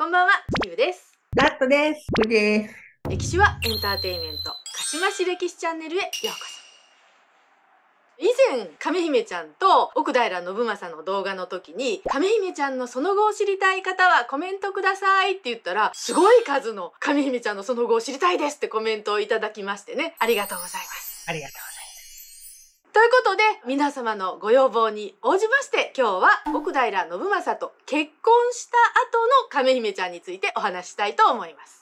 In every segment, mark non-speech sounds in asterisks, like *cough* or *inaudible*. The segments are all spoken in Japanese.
こんばんは、ちゆです。ラットです。です。歴史はエンターテイメント、かしまし歴史チャンネルへようこそ。以前亀姫ちゃんと奥平信正の動画の時に「亀姫ちゃんのその後を知りたい方はコメントください」って言ったらすごい数の「亀姫ちゃんのその後を知りたいです」ってコメントをいただきましてねありがとうございます。ありがとうということで皆様のご要望に応じまして今日は奥平信正と結婚した後の亀姫ちゃんについてお話したいと思います。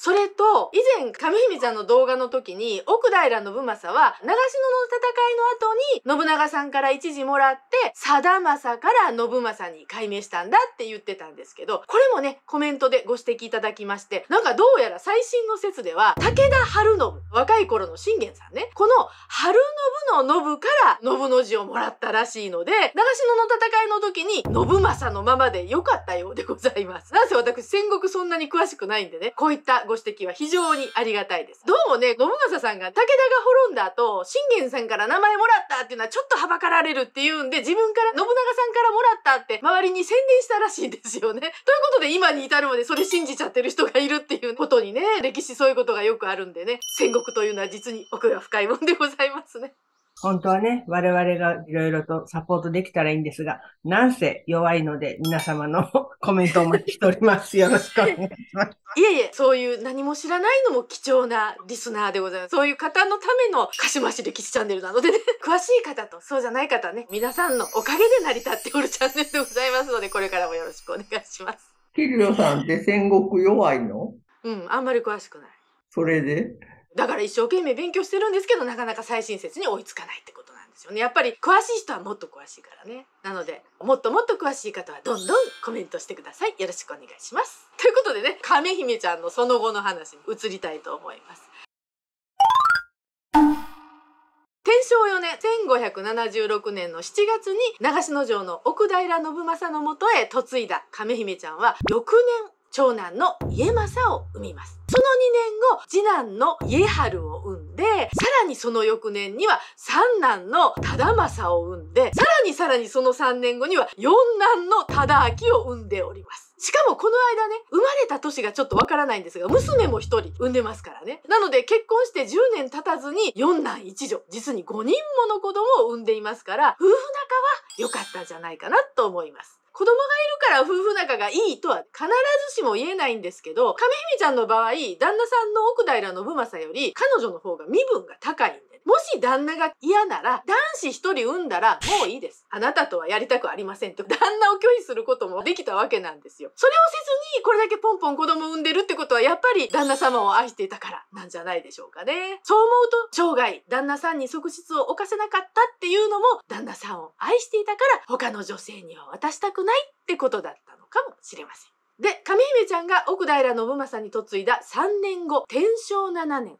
それと、以前、上姫ちゃんの動画の時に、奥平信正は、長篠の戦いの後に、信長さんから一時もらって、貞政から信正に改名したんだって言ってたんですけど、これもね、コメントでご指摘いただきまして、なんかどうやら最新の説では、武田春信、若い頃の信玄さんね、この春信の信から信の字をもらったらしいので、長篠の戦いの時に信正のままでよかったようでございます。なんせ私戦国そんなに詳しくないんでね、こういったご指摘は非常にありがたいです。どうもね、信正さんが武田が滅んだ後、信玄さんから名前もらったっていうのはちょっとはばかられるっていうんで、自分から信長さんからもらったって周りに宣伝したらしいんですよね。*laughs* ということで今に至るまでそれ信じちゃってる人がいるっていうことにね、歴史そういうことがよくあるんでね、戦国というのは実に奥が深いもんでございますね。本当はね、我々がいろいろとサポートできたらいいんですが、なんせ弱いので、皆様の *laughs* コメントをお待ちしております。よろしくお願いします。いえいえ、そういう何も知らないのも貴重なリスナーでございます。そういう方のための鹿島市歴史チャンネルなのでね、*laughs* 詳しい方とそうじゃない方ね、皆さんのおかげで成り立っておるチャンネルでございますので、これからもよろしくお願いします。キリオさんって戦国弱いのうん、あんまり詳しくない。それでだから一生懸命勉強してるんですけどなかなか最新説に追いつかないってことなんですよねやっぱり詳しい人はもっと詳しいからねなのでもっともっと詳しい方はどんどんコメントしてくださいよろしくお願いしますということでね亀姫ちゃんのその後の話に移りたいと思います天正4年1576年の7月に長篠城の奥平信政のもとへ嫁いだ亀姫ちゃんは翌年長男の家政を産みます。その2年後、次男の家春を産んで、さらにその翌年には三男の忠政を産んで、さらにさらにその3年後には四男の忠明を産んでおります。しかもこの間ね、生まれた年がちょっとわからないんですが、娘も1人産んでますからね。なので結婚して10年経たずに4男1女、実に5人もの子供を産んでいますから、夫婦仲は良かったんじゃないかなと思います。子供がいるから夫婦仲がいいとは必ずしも言えないんですけど、亀姫ちゃんの場合、旦那さんの奥平信正より彼女の方が身分が高いんです。もし旦那が嫌なら、男子一人産んだら、もういいです。あなたとはやりたくありませんって、旦那を拒否することもできたわけなんですよ。それをせずに、これだけポンポン子供産んでるってことは、やっぱり旦那様を愛していたからなんじゃないでしょうかね。そう思うと、生涯、旦那さんに即室を犯せなかったっていうのも、旦那さんを愛していたから、他の女性には渡したくないってことだったのかもしれません。で、上姫ちゃんが奥平信正に嫁いだ3年後、天正7年、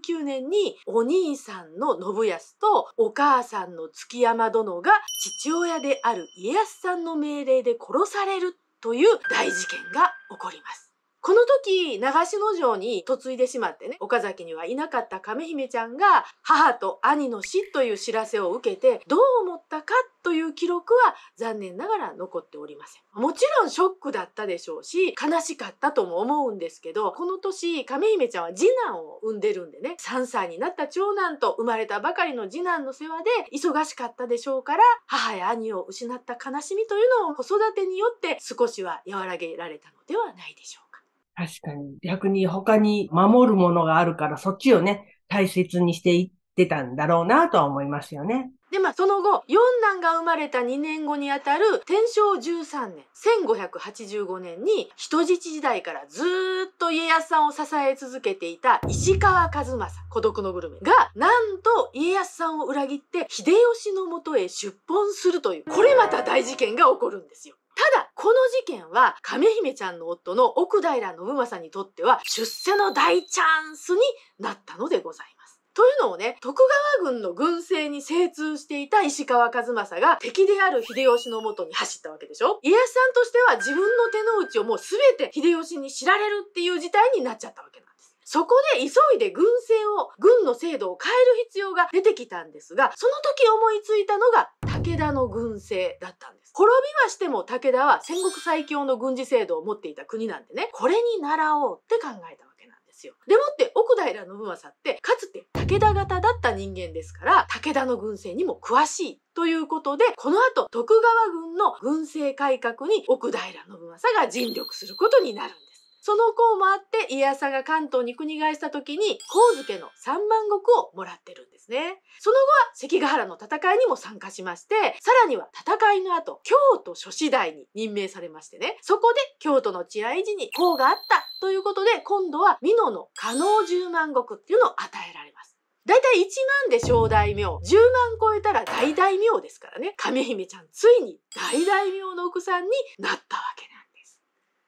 1579年にお兄さんの信康とお母さんの月山殿が父親である家康さんの命令で殺されるという大事件が起こります。この時、長篠城に嫁いでしまってね、岡崎にはいなかった亀姫ちゃんが、母と兄の死という知らせを受けて、どう思ったかという記録は残念ながら残っておりません。もちろんショックだったでしょうし、悲しかったとも思うんですけど、この年、亀姫ちゃんは次男を産んでるんでね、3歳になった長男と生まれたばかりの次男の世話で忙しかったでしょうから、母や兄を失った悲しみというのを子育てによって少しは和らげられたのではないでしょうか。確かに。逆に他に守るものがあるから、そっちをね、大切にしていってたんだろうなとは思いますよね。で、まあ、その後、四男が生まれた2年後にあたる、天正13年、1585年に、人質時代からずっと家康さんを支え続けていた石川和正、孤独のグルメが、なんと家康さんを裏切って、秀吉のもとへ出奔するという、これまた大事件が起こるんですよ。ただこの事件は亀姫ちゃんの夫の奥平信正にとっては出世の大チャンスになったのでございますというのをね、徳川軍の軍勢に精通していた石川和正が敵である秀吉のもとに走ったわけでしょ家康さんとしては自分の手の内をもう全て秀吉に知られるっていう事態になっちゃったわけなんです。そこで急いで軍政を、軍の制度を変える必要が出てきたんですが、その時思いついたのが武田の軍政だったんです。滅びはしても武田は戦国最強の軍事制度を持っていた国なんでね、これに習おうって考えたわけなんです。よ。でもって奥平信正ってかつて武田型だった人間ですから武田の軍政にも詳しいということでこの後徳川軍の軍政改革に奥平信正が尽力することになるんです。その功もあって家康が関東に国替した時に光月の三万石をもらってるんですね。その後は関ヶ原の戦いにも参加しまして、さらには戦いの後、京都諸子代に任命されましてね、そこで京都の治安維持に功があったということで、今度は美濃の加納十万石っていうのを与えられます。だいたい1万で小大名、10万超えたら大大名ですからね、亀姫ちゃんついに大大名の奥さんになったわけです。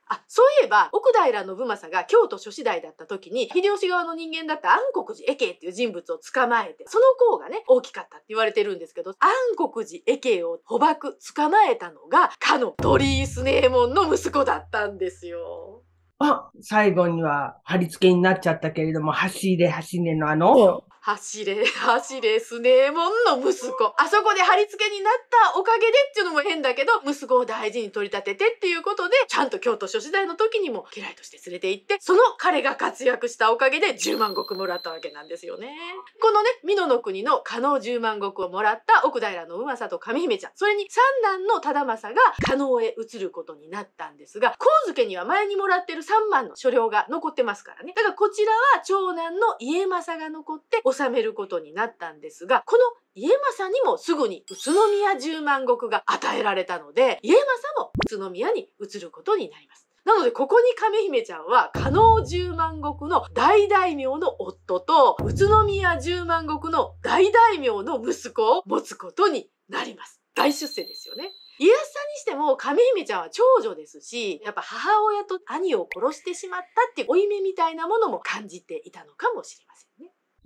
あ、そういえば、奥平信正が京都諸子代だった時に、秀吉側の人間だった安国寺恵慶っていう人物を捕まえて、その功がね、大きかったって言われてるんですけど、安国寺恵慶を捕獲、捕まえたのが、かの鳥居スネーモンの息子だったんですよ。あ、最後には、貼り付けになっちゃったけれども、走れ走れのあの、走れ、走れ、スネーモンの息子。あそこで貼り付けになったおかげでっていうのも変だけど、息子を大事に取り立ててっていうことで、ちゃんと京都諸子代の時にも家来として連れて行って、その彼が活躍したおかげで10万石もらったわけなんですよね。このね、美濃の国の加納10万石をもらった奥平のうまさと上姫ちゃん、それに三男の忠政が加納へ移ることになったんですが、光月には前にもらってる3万の所領が残ってますからね。だからこちらは長男の家政が残って、治めることになったんですがこの家政にもすぐに宇都宮十万石が与えられたので家政も宇都宮に移ることになります。なので、ここに亀姫ちゃんは、加納十万石の大大名の夫と、宇都宮十万石の大大名の息子を持つことになります。大出世ですよね。家康さんにしても亀姫ちゃんは長女ですし、やっぱ母親と兄を殺してしまったっていう負い目みたいなものも感じていたのかもしれません。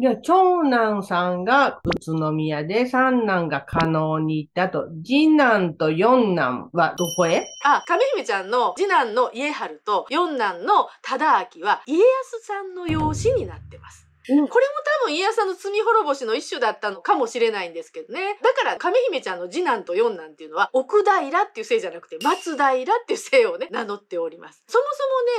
じゃあ、長男さんが宇都宮で、三男が加納に行ったと、次男と四男はどこへあ、亀姫ちゃんの次男の家春と四男の忠明は家康さんの養子になってます。これも多分家康さんの罪滅ぼしの一種だったのかもしれないんですけどねだから亀姫ちゃんの次男と四男っていうのは奥平っていう姓じゃなくて松平っていう姓をね名乗っておりますそも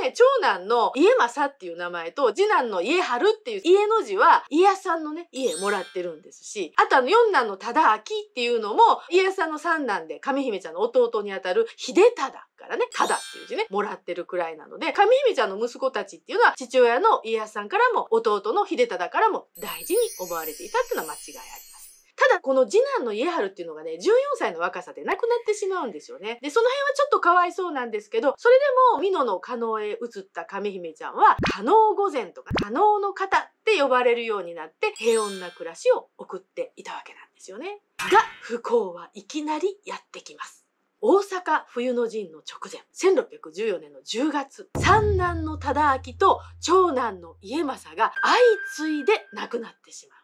そもね長男の家政っていう名前と次男の家春っていう家の字は家康さんのね家もらってるんですしあとあの四男の忠明っていうのも家康さんの三男で亀姫ちゃんの弟にあたる秀忠からね、ただっていう字ね、もらってるくらいなので、上姫ちゃんの息子たちっていうのは、父親の家康さんからも、弟の秀忠からも大事に思われていたっていうのは間違いありません。ただこの次男の家春っていうのがね14歳の若さで亡くなってしまうんですよねでその辺はちょっとかわいそうなんですけどそれでも美濃の加納へ移った神姫ちゃんは加納御前とか加納の方って呼ばれるようになって平穏な暮らしを送っていたわけなんですよねが不幸はいきなりやってきます大阪冬の陣の直前1614年の10月三男の忠明と長男の家政が相次いで亡くなってしまう。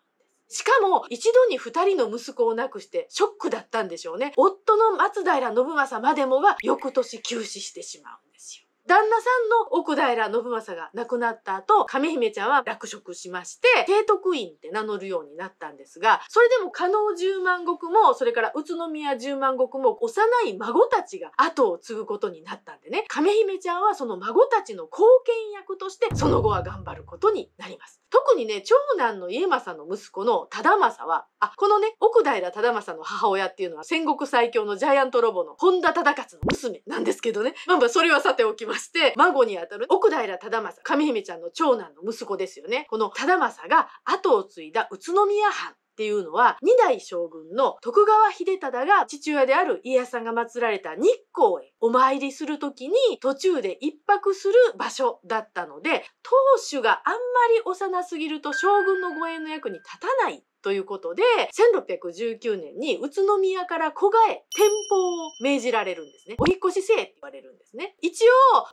しかも一度に2人の息子を亡くしてショックだったんでしょうね夫の松平信政までもが翌年急死してしまう旦那さんの奥平信正が亡くなった後、亀姫ちゃんは落職しまして、提督院って名乗るようになったんですが、それでも加納十万石も、それから宇都宮十万石も幼い孫たちが後を継ぐことになったんでね、亀姫ちゃんはその孫たちの貢献役として、その後は頑張ることになります。特にね、長男の家政の息子の忠政は、あ、このね、奥平忠政の母親っていうのは戦国最強のジャイアントロボの本田忠勝の娘なんですけどね。まあまあ、それはさておきまして、孫にあたる奥平忠政、神姫ちゃんの長男の息子ですよね。この忠政が後を継いだ宇都宮藩っていうのは、2代将軍の徳川秀忠が父親である家康さんが祀られた日光へお参りする時に途中で一泊する場所だったので、当主があんまり幼すぎると将軍の護衛の役に立たないということで、1619年に宇都宮から古賀へ転校を命じられるんですね。お引越しせえって言われるんですね。一応、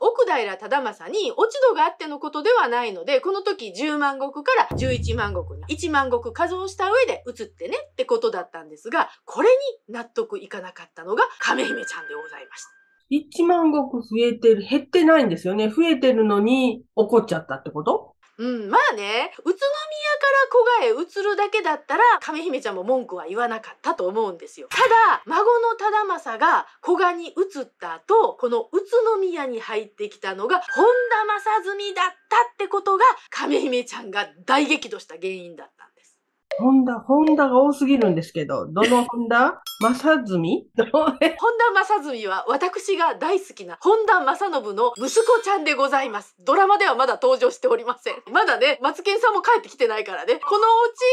奥平忠政に落ち度があってのことではないので、この時10万石から11万石に1万石加増した上で移ってねってことだったんですが、これに納得いかなかったのが亀姫ちゃんでございました。1万石増えてる、減ってないんですよね。増えてるのに怒っちゃったってことうん、まあね、宇都宮から古賀へ移るだけだったら、亀姫ちゃんも文句は言わなかったと思うんですよ。ただ、孫の忠政が古賀に移った後、この宇都宮に入ってきたのが、本田正純だったってことが、亀姫ちゃんが大激怒した原因だっホンダ、ホンダが多すぎるんですけど、どのホンダ正純本田正純は私が大好きな本田正信の息子ちゃんでございます。ドラマではまだ登場しておりません。まだね、マツケンさんも帰ってきてないからね。このう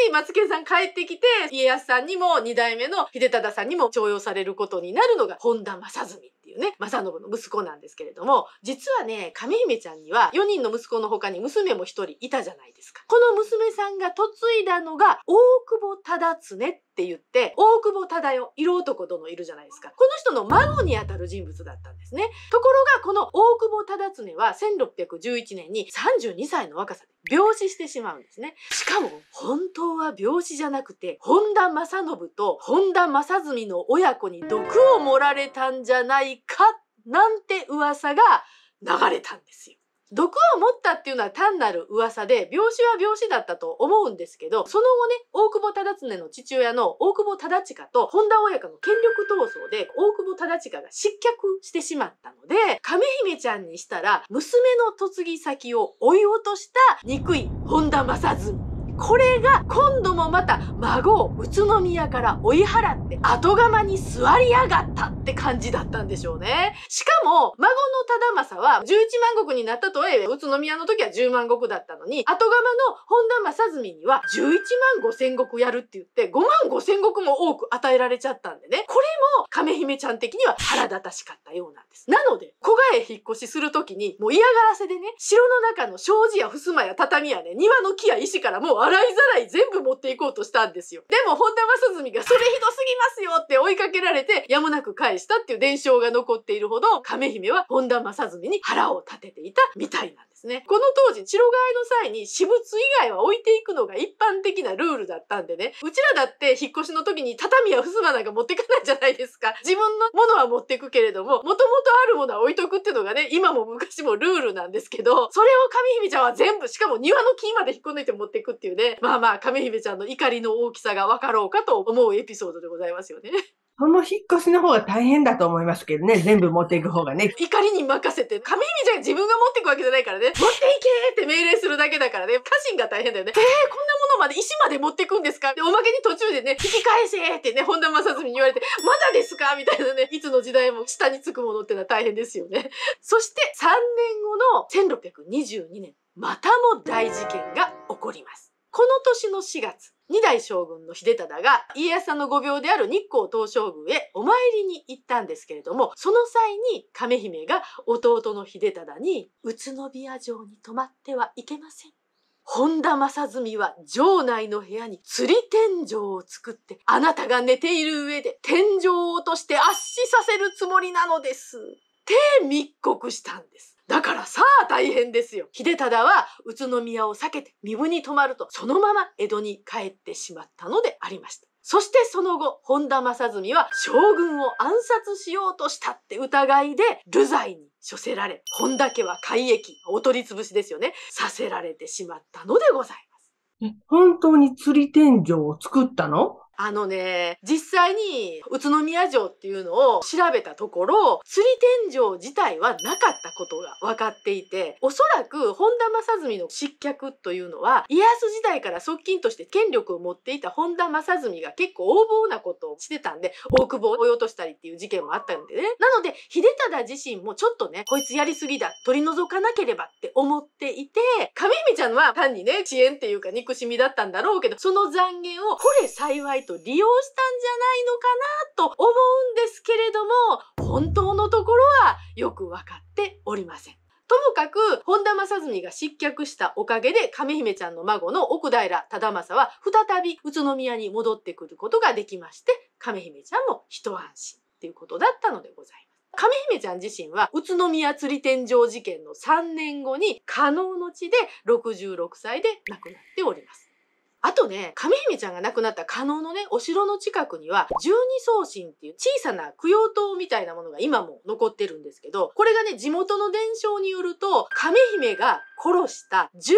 ち、マツケンさん帰ってきて、家康さんにも二代目の秀忠さんにも重用されることになるのがホンダ正純。いうね正信の息子なんですけれども実はね亀姫ちゃんには4人の息子の他に娘も1人いたじゃないですかこの娘さんが嫁いだのが大久保忠常って言って、大久保忠世、色男殿いるじゃないですか。この人の孫にあたる人物だったんですね。ところが、この大久保忠常は1611年に32歳の若さで病死してしまうんですね。しかも、本当は病死じゃなくて、本田正信と本田正純の親子に毒を盛られたんじゃないか、なんて噂が流れたんですよ。毒を持ったっていうのは単なる噂で病死は病死だったと思うんですけどその後ね大久保忠常の父親の大久保忠親と本田親子の権力闘争で大久保忠親が失脚してしまったので亀姫ちゃんにしたら娘の嫁ぎ先を追い落とした憎い本田正純これが今度もまた孫を宇都宮から追い払って後釜に座りやがったって感じだったんでしょうね。しかも、孫の忠政は11万石になったとはいえ、宇都宮の時は10万石だったのに、後釜の本田正純には11万5千石やるって言って5万5千石も多く与えられちゃったんでね。これも亀姫ちゃん的には腹立たしかったようなんです。なので、小賀へ引っ越しする時にもう嫌がらせでね、城の中の障子や襖や畳やね、庭の木や石からもう洗いざらい全部持っていこうとしたんですよ。でも本田正純がそれひどすぎますよって追いかけられてやむなく返したっていう伝承が残っているほど亀姫は本田正純に腹を立てていたみたいなんですね。この当時、白替えの際に私物以外は置いていくのが一般的なルールだったんでね、うちらだって引っ越しの時に畳や襖なんか持ってかないじゃないですか。自分のものは持ってくけれども、もともとあるものは置いとくっていうのがね、今も昔もルールなんですけど、それを神姫ちゃんは全部、しかも庭の木まで引っこ抜いて持ってくっていううね、まあまあ、亀姫ちゃんの怒りの大きさが分かろうかと思うエピソードでございますよね。この引っ越しの方が大変だと思いますけどね、*laughs* 全部持っていく方がね。怒りに任せて、亀姫ちゃん自分が持っていくわけじゃないからね、*laughs* 持っていけって命令するだけだからね、家臣が大変だよね。えー、こんなものまで石まで持っていくんですかで、おまけに途中でね、引き返せってね、本田正純に言われて、まだですかみたいなね、いつの時代も下につくものってのは大変ですよね。*laughs* そして3年後の1622年、またも大事件が起こります。この年の4月、二代将軍の秀忠が家康さんの御病である日光東照宮へお参りに行ったんですけれども、その際に亀姫が弟の秀忠に、宇都宮城に泊まってはいけません。本田正純は城内の部屋に釣り天井を作って、あなたが寝ている上で天井を落として圧死させるつもりなのです。って密告したんです。だからさあ大変ですよ。秀忠は宇都宮を避けて身分に泊まると、そのまま江戸に帰ってしまったのでありました。そしてその後、本田正純は将軍を暗殺しようとしたって疑いで、流罪に処せられ、本田家は改易、お取り潰しですよね、させられてしまったのでございます。本当に釣り天井を作ったのあのね、実際に宇都宮城っていうのを調べたところ、釣り天井自体はなかったことが分かっていて、おそらく本田正純の失脚というのは、家康時代から側近として権力を持っていた本田正純が結構横暴なことをしてたんで、大久保を追い落としたりっていう事件もあったんでね。なので、秀忠自身もちょっとね、こいつやりすぎだ、取り除かなければって思っていて、上姫ちゃんは単にね、遅延っていうか憎しみだったんだろうけど、その残言を、これ幸いイトを利用したんじゃないのかなと思うんですけれども、本当のところはよく分かっておりません。ともかく、本田正純が失脚したおかげで、亀姫ちゃんの孫の奥平忠政は、再び宇都宮に戻ってくることができまして、亀姫ちゃんも一安心っていうことだったのでございます。亀姫ちゃん自身は宇都宮釣り天井事件の3年後に可能の地で66歳で亡くなっております。あとね、亀姫ちゃんが亡くなった加納のね、お城の近くには、十二宗神っていう小さな供養塔みたいなものが今も残ってるんですけど、これがね、地元の伝承によると、亀姫が殺した12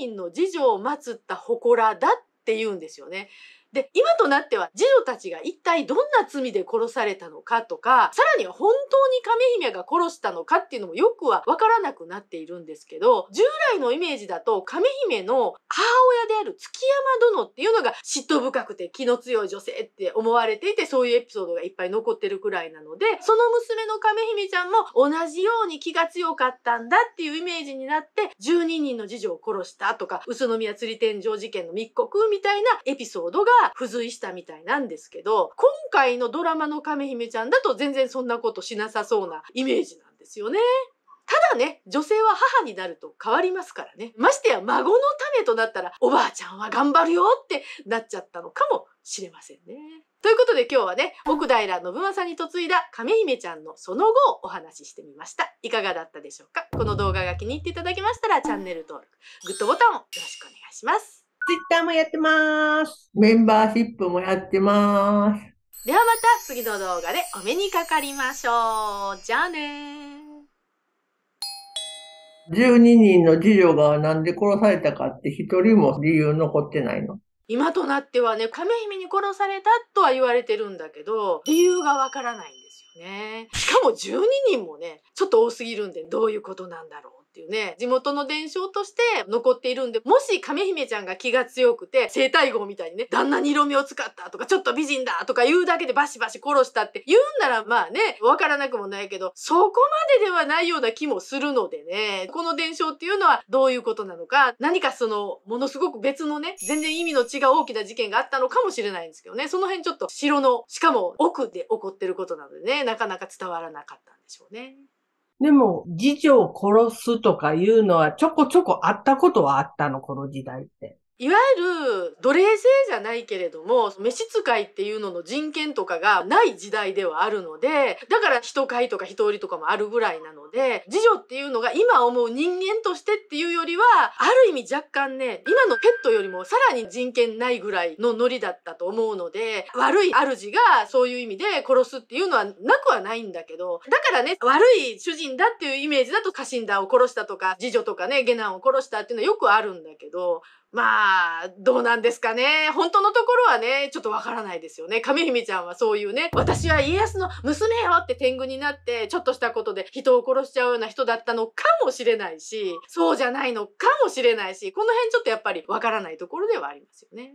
人の次女を祀った祠だって言うんですよね。で、今となっては、次女たちが一体どんな罪で殺されたのかとか、さらには本当に亀姫が殺したのかっていうのもよくはわからなくなっているんですけど、従来のイメージだと、亀姫の母親である築山殿っていうのが嫉妬深くて気の強い女性って思われていて、そういうエピソードがいっぱい残ってるくらいなので、その娘の亀姫ちゃんも同じように気が強かったんだっていうイメージになって、12人の次女を殺したとか、宇都宮釣り天井事件の密告みたいなエピソードが付随したみたいなんですけど、今回のドラマの亀姫ちゃんだと全然そんなことしなさそうなイメージなんですよね。ただね、女性は母になると変わりますからね。ましてや孫のためとなったら、おばあちゃんは頑張るよってなっちゃったのかもしれませんね。ということで今日はね、奥平信正に嫁いだ亀姫ちゃんのその後をお話ししてみました。いかがだったでしょうかこの動画が気に入っていただけましたらチャンネル登録、グッドボタンをよろしくお願いします。ツイッターもやってます。メンバーシップもやってます。ではまた次の動画でお目にかかりましょう。じゃあね12人の次女がなんで殺されたかって一人も理由残ってないの今となってはね、亀姫に殺されたとは言われてるんだけど、理由がわからないんですよね。しかも12人もね、ちょっと多すぎるんで、どういうことなんだろうっていうね、地元の伝承として残っているんで、もし亀姫ちゃんが気が強くて、生態号みたいにね、旦那に色味を使ったとか、ちょっと美人だとか言うだけでバシバシ殺したって言うんならまあね、わからなくもないけど、そこまでではないような気もするのでね、この伝承っていうのはどういうことなのか、何かその、ものすごく別のね、全然意味の違う大きな事件があったのかもしれないんですけどね、その辺ちょっと城の、しかも奥で起こってることなのでね、なかなか伝わらなかったんでしょうね。でも、次女を殺すとかいうのはちょこちょこあったことはあったの、この時代って。いわゆる奴隷制じゃないけれども召使いっていうのの人権とかがない時代ではあるのでだから人買いとか人売りとかもあるぐらいなので次女っていうのが今思う人間としてっていうよりはある意味若干ね今のペットよりもさらに人権ないぐらいのノリだったと思うので悪い主がそういう意味で殺すっていうのはなくはないんだけどだからね悪い主人だっていうイメージだと家臣団を殺したとか次女とかね下男を殺したっていうのはよくあるんだけどまあ、どうなんですかね。本当のところはね、ちょっとわからないですよね。亀姫ちゃんはそういうね、私は家康の娘よって天狗になって、ちょっとしたことで人を殺しちゃうような人だったのかもしれないし、そうじゃないのかもしれないし、この辺ちょっとやっぱりわからないところではありますよね。